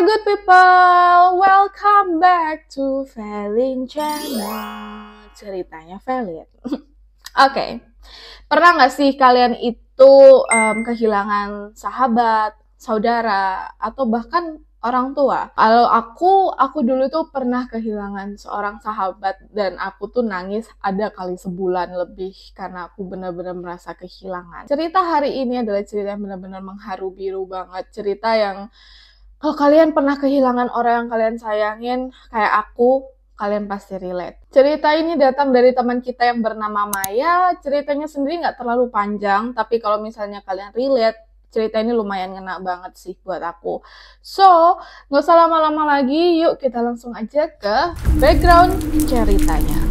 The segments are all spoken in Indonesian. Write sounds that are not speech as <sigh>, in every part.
good people, welcome back to Felin Channel. Ceritanya Felin. <laughs> Oke, okay. pernah nggak sih kalian itu um, kehilangan sahabat, saudara, atau bahkan orang tua? Kalau aku, aku dulu tuh pernah kehilangan seorang sahabat dan aku tuh nangis ada kali sebulan lebih karena aku benar-benar merasa kehilangan. Cerita hari ini adalah cerita yang benar-benar mengharu biru banget, cerita yang kalau kalian pernah kehilangan orang yang kalian sayangin, kayak aku, kalian pasti relate. Cerita ini datang dari teman kita yang bernama Maya. Ceritanya sendiri nggak terlalu panjang, tapi kalau misalnya kalian relate, cerita ini lumayan ngena banget sih buat aku. So, nggak usah lama-lama lagi, yuk kita langsung aja ke background ceritanya.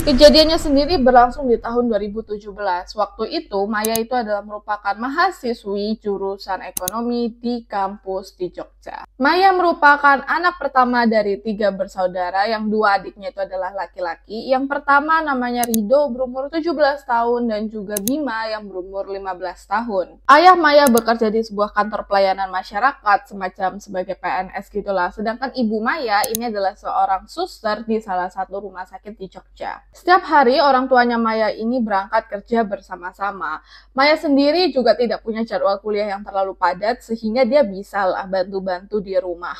Kejadiannya sendiri berlangsung di tahun 2017. Waktu itu, Maya itu adalah merupakan mahasiswi jurusan ekonomi di kampus di Jogja. Maya merupakan anak pertama dari tiga bersaudara yang dua adiknya itu adalah laki-laki. Yang pertama namanya Rido berumur 17 tahun dan juga Bima yang berumur 15 tahun. Ayah Maya bekerja di sebuah kantor pelayanan masyarakat semacam sebagai PNS gitulah. Sedangkan ibu Maya ini adalah seorang suster di salah satu rumah sakit di Jogja. Setiap hari orang tuanya Maya ini berangkat kerja bersama-sama. Maya sendiri juga tidak punya jadwal kuliah yang terlalu padat sehingga dia bisa bantu-bantu di rumah.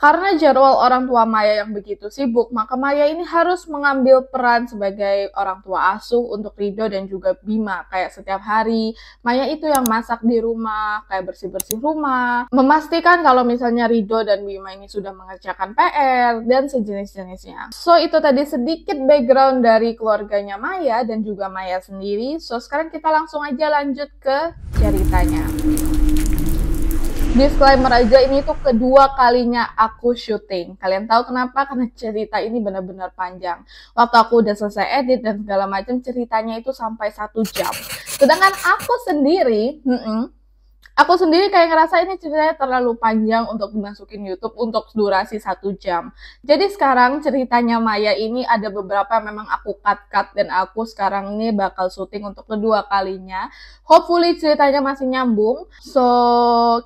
Karena jadwal orang tua Maya yang begitu sibuk, maka Maya ini harus mengambil peran sebagai orang tua asuh untuk Rido dan juga Bima. Kayak setiap hari, Maya itu yang masak di rumah, kayak bersih-bersih rumah, memastikan kalau misalnya Rido dan Bima ini sudah mengerjakan PR, dan sejenis-jenisnya. So, itu tadi sedikit background dari keluarganya Maya dan juga Maya sendiri. So, sekarang kita langsung aja lanjut ke ceritanya disclaimer aja ini tuh kedua kalinya aku syuting. Kalian tahu kenapa? Karena cerita ini benar-benar panjang. Waktu aku udah selesai edit dan segala macam ceritanya itu sampai satu jam. Sedangkan aku sendiri, mm -mm, aku sendiri kayak ngerasa ini ceritanya terlalu panjang untuk dimasukin YouTube untuk durasi satu jam. Jadi sekarang ceritanya Maya ini ada beberapa memang aku cut-cut dan aku sekarang ini bakal syuting untuk kedua kalinya. Hopefully ceritanya masih nyambung. So,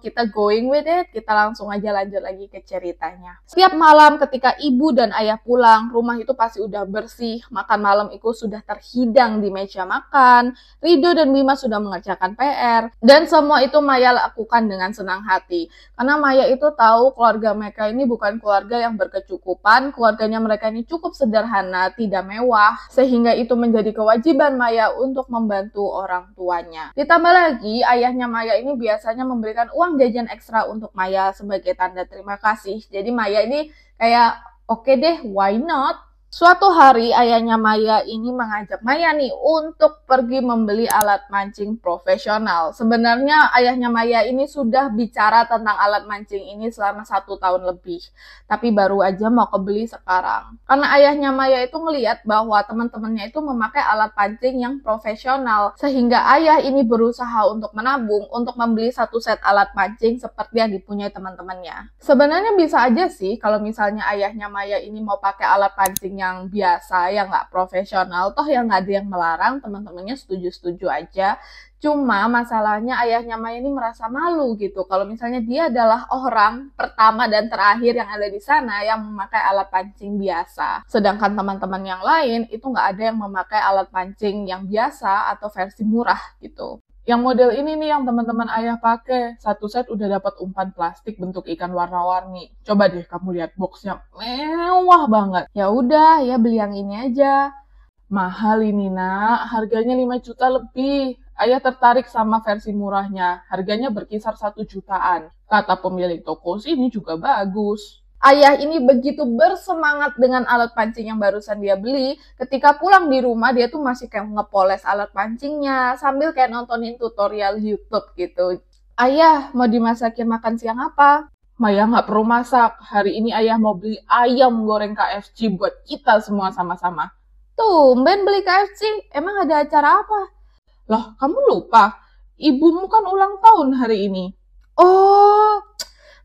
kita going with it. Kita langsung aja lanjut lagi ke ceritanya. Setiap malam ketika ibu dan ayah pulang, rumah itu pasti udah bersih. Makan malam itu sudah terhidang di meja makan. Rido dan Bima sudah mengerjakan PR. Dan semua itu Maya Maya lakukan dengan senang hati. Karena Maya itu tahu keluarga mereka ini bukan keluarga yang berkecukupan, keluarganya mereka ini cukup sederhana, tidak mewah, sehingga itu menjadi kewajiban Maya untuk membantu orang tuanya. Ditambah lagi, ayahnya Maya ini biasanya memberikan uang jajan ekstra untuk Maya sebagai tanda terima kasih. Jadi Maya ini kayak, oke okay deh, why not? Suatu hari ayahnya Maya ini mengajak Maya nih untuk pergi membeli alat mancing profesional. Sebenarnya ayahnya Maya ini sudah bicara tentang alat mancing ini selama satu tahun lebih. Tapi baru aja mau kebeli sekarang. Karena ayahnya Maya itu melihat bahwa teman-temannya itu memakai alat pancing yang profesional. Sehingga ayah ini berusaha untuk menabung untuk membeli satu set alat mancing seperti yang dipunyai teman-temannya. Sebenarnya bisa aja sih kalau misalnya ayahnya Maya ini mau pakai alat pancingnya yang biasa yang nggak profesional toh yang nggak ada yang melarang teman-temannya setuju-setuju aja cuma masalahnya ayahnya Maya ini merasa malu gitu kalau misalnya dia adalah orang pertama dan terakhir yang ada di sana yang memakai alat pancing biasa sedangkan teman-teman yang lain itu nggak ada yang memakai alat pancing yang biasa atau versi murah gitu yang model ini nih yang teman-teman ayah pakai. Satu set udah dapat umpan plastik bentuk ikan warna-warni. Coba deh kamu lihat boxnya mewah banget. Ya udah, ya beli yang ini aja. Mahal ini nak, harganya 5 juta lebih. Ayah tertarik sama versi murahnya, harganya berkisar 1 jutaan. Kata pemilik toko sih ini juga bagus. Ayah ini begitu bersemangat dengan alat pancing yang barusan dia beli. Ketika pulang di rumah dia tuh masih kayak ngepoles alat pancingnya sambil kayak nontonin tutorial YouTube gitu. Ayah mau dimasakin makan siang apa? Maya nggak perlu masak. Hari ini ayah mau beli ayam goreng KFC buat kita semua sama-sama. Tuh, Ben beli KFC. Emang ada acara apa? Loh, kamu lupa? Ibumu kan ulang tahun hari ini. Oh,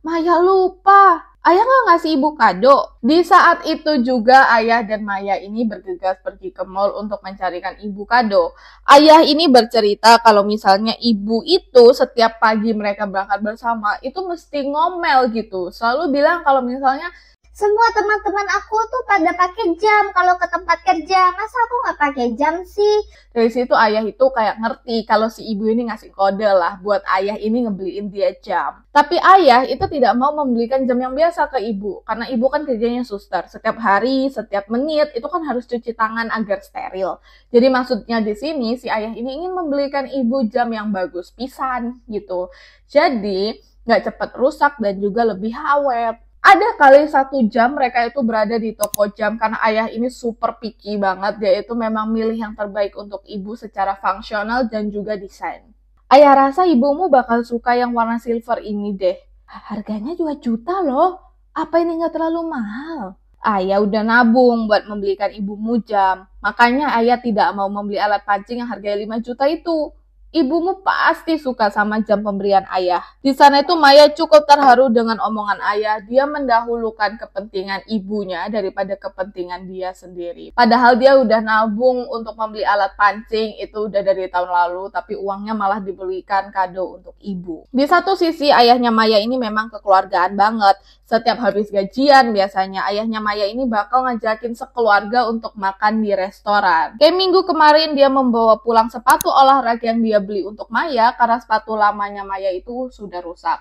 Maya lupa ayah nggak ngasih ibu kado. Di saat itu juga ayah dan Maya ini bergegas pergi ke mall untuk mencarikan ibu kado. Ayah ini bercerita kalau misalnya ibu itu setiap pagi mereka berangkat bersama itu mesti ngomel gitu. Selalu bilang kalau misalnya semua teman-teman aku tuh pada pakai jam kalau ke tempat kerja masa aku nggak pakai jam sih dari situ ayah itu kayak ngerti kalau si ibu ini ngasih kode lah buat ayah ini ngebeliin dia jam tapi ayah itu tidak mau membelikan jam yang biasa ke ibu karena ibu kan kerjanya suster setiap hari setiap menit itu kan harus cuci tangan agar steril jadi maksudnya di sini si ayah ini ingin membelikan ibu jam yang bagus pisan gitu jadi nggak cepat rusak dan juga lebih awet ada kali satu jam mereka itu berada di toko jam karena ayah ini super picky banget dia itu memang milih yang terbaik untuk ibu secara fungsional dan juga desain. Ayah rasa ibumu bakal suka yang warna silver ini deh. Harganya juga juta loh. Apa ini nggak terlalu mahal? Ayah udah nabung buat membelikan ibumu jam. Makanya ayah tidak mau membeli alat pancing yang harganya 5 juta itu. Ibumu pasti suka sama jam pemberian ayah. Di sana itu Maya cukup terharu dengan omongan ayah. Dia mendahulukan kepentingan ibunya daripada kepentingan dia sendiri. Padahal dia udah nabung untuk membeli alat pancing itu udah dari tahun lalu, tapi uangnya malah dibelikan kado untuk ibu. Di satu sisi ayahnya Maya ini memang kekeluargaan banget. Setiap habis gajian biasanya ayahnya Maya ini bakal ngajakin sekeluarga untuk makan di restoran. Kayak minggu kemarin dia membawa pulang sepatu olahraga yang dia beli untuk Maya karena sepatu lamanya Maya itu sudah rusak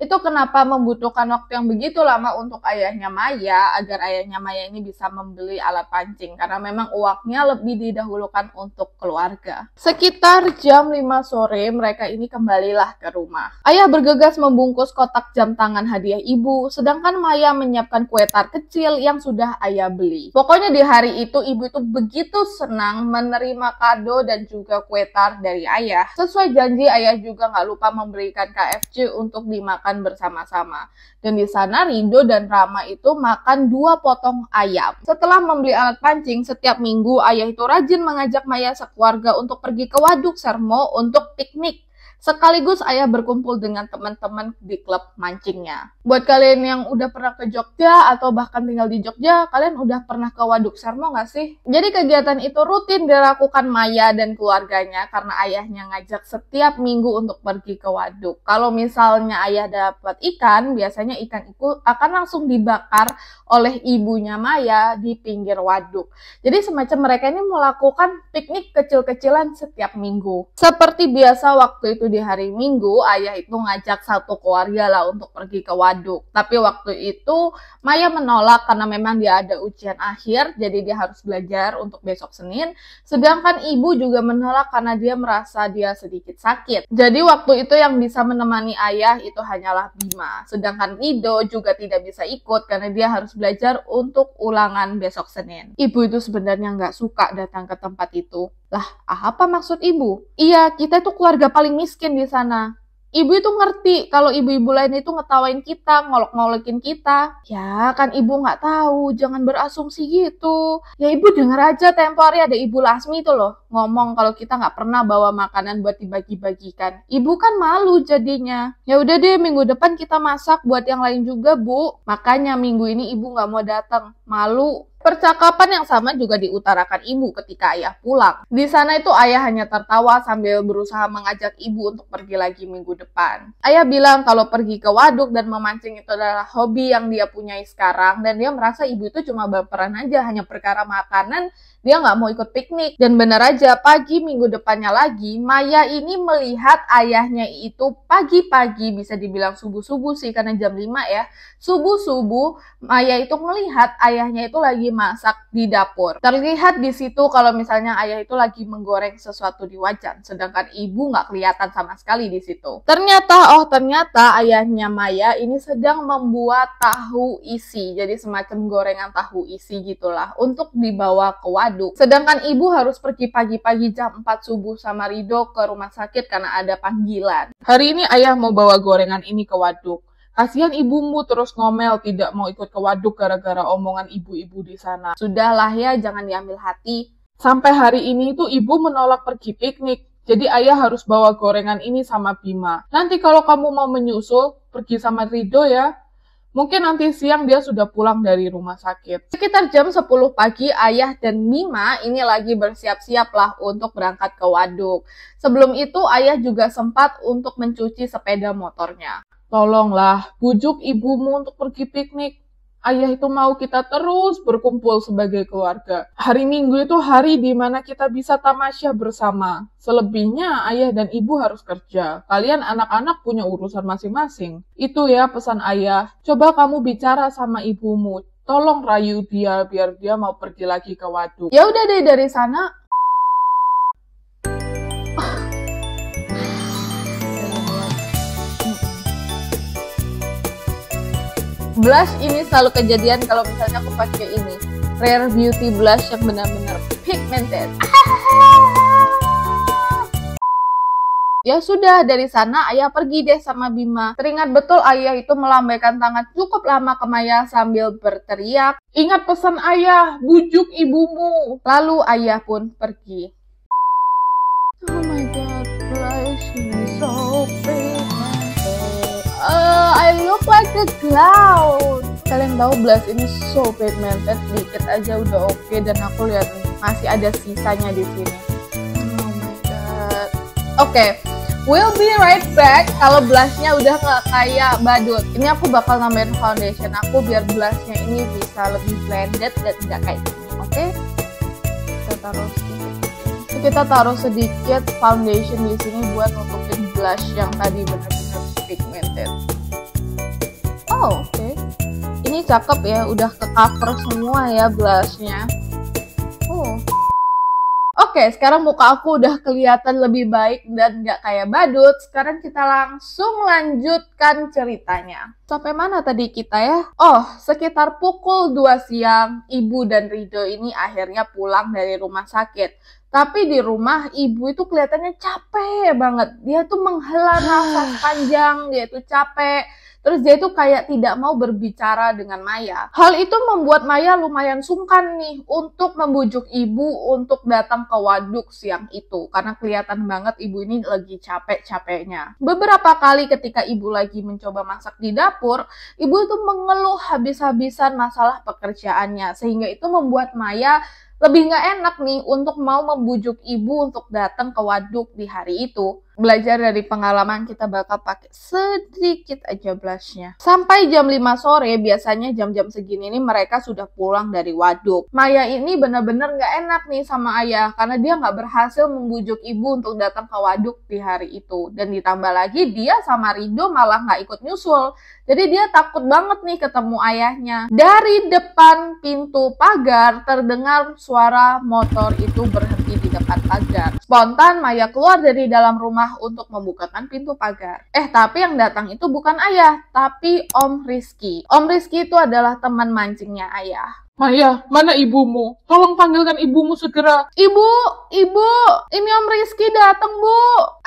itu kenapa membutuhkan waktu yang begitu lama untuk ayahnya Maya agar ayahnya Maya ini bisa membeli alat pancing karena memang uangnya lebih didahulukan untuk keluarga. Sekitar jam 5 sore mereka ini kembalilah ke rumah. Ayah bergegas membungkus kotak jam tangan hadiah ibu sedangkan Maya menyiapkan kue tar kecil yang sudah ayah beli. Pokoknya di hari itu ibu itu begitu senang menerima kado dan juga kue tar dari ayah. Sesuai janji ayah juga nggak lupa memberikan KFC untuk dimakan makan bersama-sama. Dan di sana Rindo dan Rama itu makan dua potong ayam. Setelah membeli alat pancing, setiap minggu ayah itu rajin mengajak Maya sekeluarga untuk pergi ke Waduk Sermo untuk piknik sekaligus ayah berkumpul dengan teman-teman di klub mancingnya. Buat kalian yang udah pernah ke Jogja atau bahkan tinggal di Jogja, kalian udah pernah ke Waduk Sermo nggak sih? Jadi kegiatan itu rutin dilakukan Maya dan keluarganya karena ayahnya ngajak setiap minggu untuk pergi ke waduk. Kalau misalnya ayah dapat ikan, biasanya ikan itu akan langsung dibakar oleh ibunya Maya di pinggir waduk. Jadi semacam mereka ini melakukan piknik kecil-kecilan setiap minggu. Seperti biasa waktu itu di hari Minggu, ayah itu ngajak satu keluarga lah untuk pergi ke waduk. Tapi waktu itu Maya menolak karena memang dia ada ujian akhir, jadi dia harus belajar untuk besok Senin. Sedangkan ibu juga menolak karena dia merasa dia sedikit sakit. Jadi waktu itu yang bisa menemani ayah itu hanyalah Bima. Sedangkan Rido juga tidak bisa ikut karena dia harus belajar untuk ulangan besok Senin. Ibu itu sebenarnya nggak suka datang ke tempat itu. Lah, apa maksud ibu? Iya, kita itu keluarga paling miskin di sana. Ibu itu ngerti kalau ibu-ibu lain itu ngetawain kita, ngolok-ngolokin kita. Ya, kan ibu nggak tahu, jangan berasumsi gitu. Ya ibu denger aja tempo hari ada ibu Lasmi itu loh, ngomong kalau kita nggak pernah bawa makanan buat dibagi-bagikan. Ibu kan malu jadinya. Ya udah deh, minggu depan kita masak buat yang lain juga, Bu. Makanya minggu ini ibu nggak mau datang, malu Percakapan yang sama juga diutarakan ibu ketika ayah pulang. Di sana itu ayah hanya tertawa sambil berusaha mengajak ibu untuk pergi lagi minggu depan. Ayah bilang kalau pergi ke waduk dan memancing itu adalah hobi yang dia punyai sekarang dan dia merasa ibu itu cuma berperan aja hanya perkara makanan dia nggak mau ikut piknik. Dan benar aja pagi minggu depannya lagi Maya ini melihat ayahnya itu pagi-pagi bisa dibilang subuh-subuh sih karena jam 5 ya. Subuh-subuh Maya itu melihat ayahnya itu lagi dimasak di dapur. Terlihat di situ kalau misalnya ayah itu lagi menggoreng sesuatu di wajan, sedangkan ibu nggak kelihatan sama sekali di situ. Ternyata, oh ternyata ayahnya Maya ini sedang membuat tahu isi, jadi semacam gorengan tahu isi gitulah, untuk dibawa ke waduk. Sedangkan ibu harus pergi pagi-pagi jam 4 subuh sama Rido ke rumah sakit karena ada panggilan. Hari ini ayah mau bawa gorengan ini ke waduk. Kasihan ibumu terus ngomel tidak mau ikut ke waduk gara-gara omongan ibu-ibu di sana. Sudahlah ya, jangan diambil hati. Sampai hari ini itu ibu menolak pergi piknik. Jadi ayah harus bawa gorengan ini sama Bima. Nanti kalau kamu mau menyusul, pergi sama Rido ya. Mungkin nanti siang dia sudah pulang dari rumah sakit. Sekitar jam 10 pagi, ayah dan Mima ini lagi bersiap-siap lah untuk berangkat ke waduk. Sebelum itu, ayah juga sempat untuk mencuci sepeda motornya. Tolonglah, bujuk ibumu untuk pergi piknik. Ayah itu mau kita terus berkumpul sebagai keluarga. Hari Minggu itu hari di mana kita bisa tamasya bersama. Selebihnya ayah dan ibu harus kerja. Kalian anak-anak punya urusan masing-masing. Itu ya pesan ayah. Coba kamu bicara sama ibumu. Tolong rayu dia biar dia mau pergi lagi ke waduk. Ya udah deh dari sana blush ini selalu kejadian kalau misalnya aku pakai ini rare beauty blush yang benar-benar pigmented <laughs> Ya sudah, dari sana ayah pergi deh sama Bima. Teringat betul ayah itu melambaikan tangan cukup lama ke Maya sambil berteriak, Ingat pesan ayah, bujuk ibumu. Lalu ayah pun pergi. Oh my god, blush is so pretty cloud kalian tahu blush ini so pigmented dikit aja udah oke okay. dan aku lihat masih ada sisanya di sini oh my god oke okay. We'll be right back kalau blushnya udah nggak kayak badut. Ini aku bakal nambahin foundation aku biar blushnya ini bisa lebih blended dan tidak kayak gini, oke? Okay? Kita taruh sedikit. kita taruh sedikit foundation di sini buat nutupin blush yang tadi benar-benar pigmented. Oh, oke. Okay. Ini cakep ya, udah ke cover semua ya blushnya. Oh. Oke, okay, sekarang muka aku udah kelihatan lebih baik dan nggak kayak badut. Sekarang kita langsung lanjutkan ceritanya. Sampai mana tadi kita ya? Oh, sekitar pukul 2 siang, ibu dan Rido ini akhirnya pulang dari rumah sakit. Tapi di rumah ibu itu kelihatannya capek banget. Dia tuh menghela nafas <sighs> panjang, dia tuh capek. Terus dia itu kayak tidak mau berbicara dengan Maya. Hal itu membuat Maya lumayan sungkan nih untuk membujuk ibu untuk datang ke waduk siang itu. Karena kelihatan banget ibu ini lagi capek-capeknya. Beberapa kali ketika ibu lagi mencoba masak di dapur, ibu itu mengeluh habis-habisan masalah pekerjaannya. Sehingga itu membuat Maya lebih nggak enak nih untuk mau membujuk ibu untuk datang ke waduk di hari itu. Belajar dari pengalaman kita bakal pakai sedikit aja blushnya. Sampai jam 5 sore, biasanya jam-jam segini ini mereka sudah pulang dari waduk. Maya ini bener-bener nggak enak nih sama ayah, karena dia nggak berhasil membujuk ibu untuk datang ke waduk di hari itu. Dan ditambah lagi, dia sama Rido malah nggak ikut nyusul. Jadi dia takut banget nih ketemu ayahnya. Dari depan pintu pagar terdengar suara motor itu berhenti di depan pagar. Spontan Maya keluar dari dalam rumah untuk membukakan pintu pagar. Eh, tapi yang datang itu bukan ayah, tapi Om Rizky. Om Rizky itu adalah teman mancingnya ayah. Maya, mana ibumu? Tolong panggilkan ibumu segera. Ibu, ibu, ini Om Rizky datang, Bu.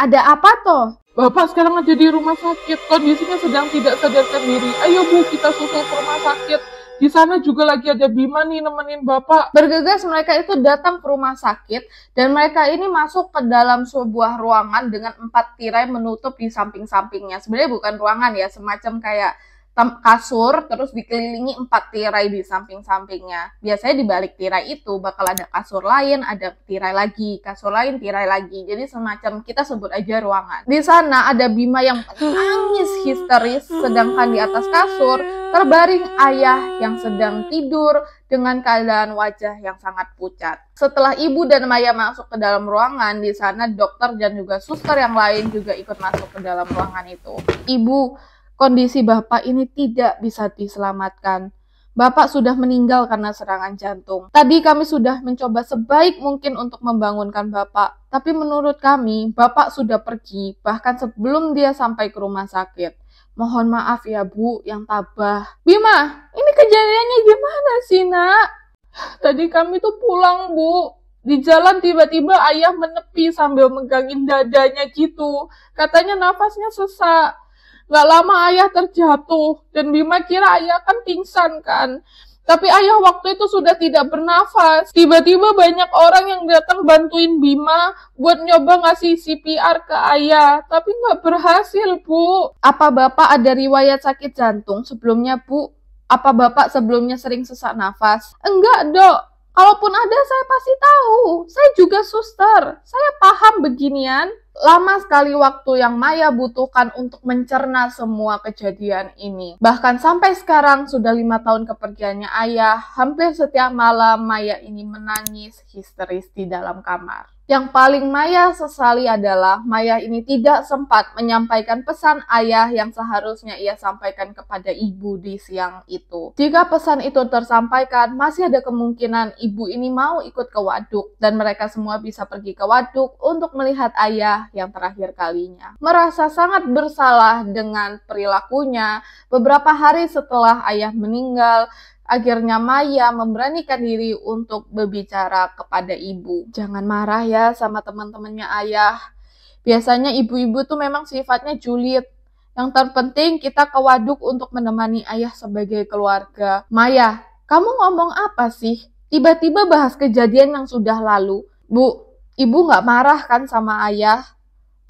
Ada apa toh? Bapak sekarang ada di rumah sakit. Kondisinya sedang tidak sadar sendiri. Ayo, Bu, kita susul ke rumah sakit di sana juga lagi ada Bima nih nemenin Bapak. Bergegas mereka itu datang ke rumah sakit dan mereka ini masuk ke dalam sebuah ruangan dengan empat tirai menutup di samping-sampingnya. Sebenarnya bukan ruangan ya, semacam kayak kasur terus dikelilingi empat tirai di samping-sampingnya. Biasanya di balik tirai itu bakal ada kasur lain, ada tirai lagi, kasur lain, tirai lagi. Jadi semacam kita sebut aja ruangan. Di sana ada Bima yang menangis histeris, sedangkan di atas kasur terbaring ayah yang sedang tidur dengan keadaan wajah yang sangat pucat. Setelah ibu dan Maya masuk ke dalam ruangan, di sana dokter dan juga suster yang lain juga ikut masuk ke dalam ruangan itu. Ibu kondisi Bapak ini tidak bisa diselamatkan. Bapak sudah meninggal karena serangan jantung. Tadi kami sudah mencoba sebaik mungkin untuk membangunkan Bapak, tapi menurut kami Bapak sudah pergi bahkan sebelum dia sampai ke rumah sakit. Mohon maaf ya Bu yang tabah. Bima, ini kejadiannya gimana sih nak? Tadi kami tuh pulang Bu, di jalan tiba-tiba ayah menepi sambil megangin dadanya gitu. Katanya nafasnya sesak. Gak lama ayah terjatuh dan Bima kira ayah kan pingsan kan. Tapi ayah waktu itu sudah tidak bernafas. Tiba-tiba banyak orang yang datang bantuin Bima buat nyoba ngasih CPR ke ayah. Tapi nggak berhasil, Bu. Apa bapak ada riwayat sakit jantung sebelumnya, Bu? Apa bapak sebelumnya sering sesak nafas? Enggak, dok Kalaupun ada, saya pasti tahu. Saya juga suster. Saya paham beginian. Lama sekali waktu yang Maya butuhkan untuk mencerna semua kejadian ini. Bahkan sampai sekarang sudah lima tahun kepergiannya ayah, hampir setiap malam Maya ini menangis histeris di dalam kamar. Yang paling Maya sesali adalah Maya ini tidak sempat menyampaikan pesan ayah yang seharusnya ia sampaikan kepada ibu di siang itu. Jika pesan itu tersampaikan, masih ada kemungkinan ibu ini mau ikut ke waduk dan mereka semua bisa pergi ke waduk untuk melihat ayah yang terakhir kalinya. Merasa sangat bersalah dengan perilakunya, beberapa hari setelah ayah meninggal, Akhirnya Maya memberanikan diri untuk berbicara kepada ibu. Jangan marah ya sama teman-temannya ayah. Biasanya ibu-ibu tuh memang sifatnya julid. Yang terpenting kita ke waduk untuk menemani ayah sebagai keluarga. Maya, kamu ngomong apa sih? Tiba-tiba bahas kejadian yang sudah lalu. Bu, ibu nggak marah kan sama ayah?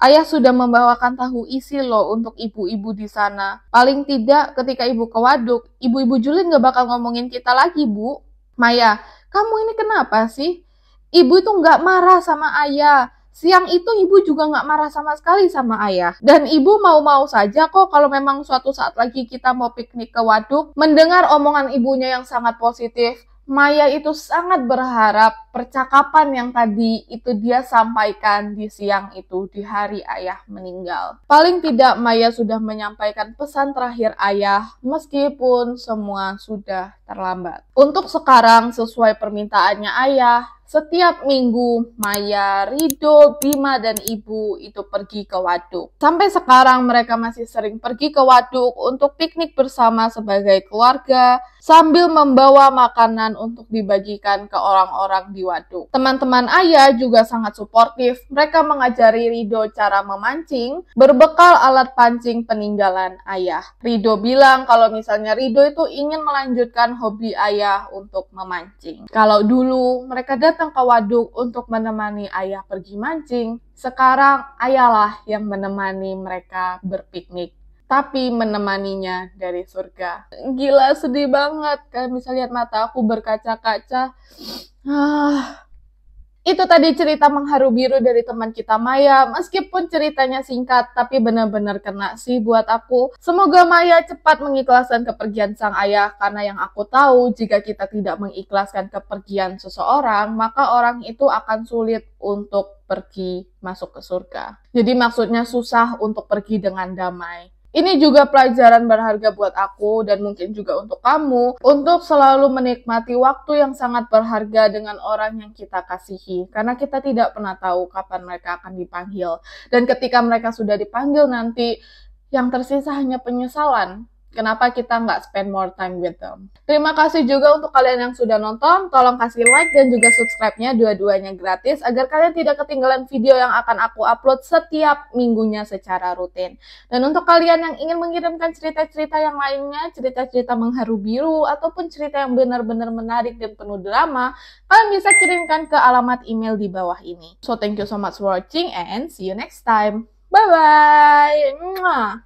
Ayah sudah membawakan tahu isi loh untuk ibu-ibu di sana. Paling tidak ketika ibu ke waduk, ibu-ibu Julin gak bakal ngomongin kita lagi, Bu. Maya, kamu ini kenapa sih? Ibu itu gak marah sama ayah. Siang itu ibu juga nggak marah sama sekali sama ayah. Dan ibu mau-mau saja kok kalau memang suatu saat lagi kita mau piknik ke waduk, mendengar omongan ibunya yang sangat positif. Maya itu sangat berharap percakapan yang tadi itu dia sampaikan di siang itu di hari ayah meninggal. Paling tidak Maya sudah menyampaikan pesan terakhir ayah meskipun semua sudah terlambat. Untuk sekarang sesuai permintaannya ayah, setiap minggu, Maya, Rido, Bima, dan Ibu itu pergi ke waduk. Sampai sekarang mereka masih sering pergi ke waduk untuk piknik bersama sebagai keluarga sambil membawa makanan untuk dibagikan ke orang-orang di waduk. Teman-teman Ayah juga sangat suportif. Mereka mengajari Rido cara memancing berbekal alat pancing peninggalan Ayah. Rido bilang kalau misalnya Rido itu ingin melanjutkan hobi Ayah untuk memancing. Kalau dulu mereka datang datang ke waduk untuk menemani ayah pergi mancing, sekarang ayahlah yang menemani mereka berpiknik. Tapi menemaninya dari surga. Gila sedih banget. Kalian bisa lihat mata aku berkaca-kaca. Ah, itu tadi cerita mengharu biru dari teman kita Maya. Meskipun ceritanya singkat, tapi benar-benar kena sih buat aku. Semoga Maya cepat mengikhlaskan kepergian sang ayah, karena yang aku tahu, jika kita tidak mengikhlaskan kepergian seseorang, maka orang itu akan sulit untuk pergi masuk ke surga. Jadi maksudnya susah untuk pergi dengan damai. Ini juga pelajaran berharga buat aku dan mungkin juga untuk kamu untuk selalu menikmati waktu yang sangat berharga dengan orang yang kita kasihi karena kita tidak pernah tahu kapan mereka akan dipanggil dan ketika mereka sudah dipanggil nanti yang tersisa hanya penyesalan kenapa kita nggak spend more time with them. Terima kasih juga untuk kalian yang sudah nonton. Tolong kasih like dan juga subscribe-nya dua-duanya gratis agar kalian tidak ketinggalan video yang akan aku upload setiap minggunya secara rutin. Dan untuk kalian yang ingin mengirimkan cerita-cerita yang lainnya, cerita-cerita mengharu biru ataupun cerita yang benar-benar menarik dan penuh drama, kalian bisa kirimkan ke alamat email di bawah ini. So thank you so much for watching and see you next time. Bye bye.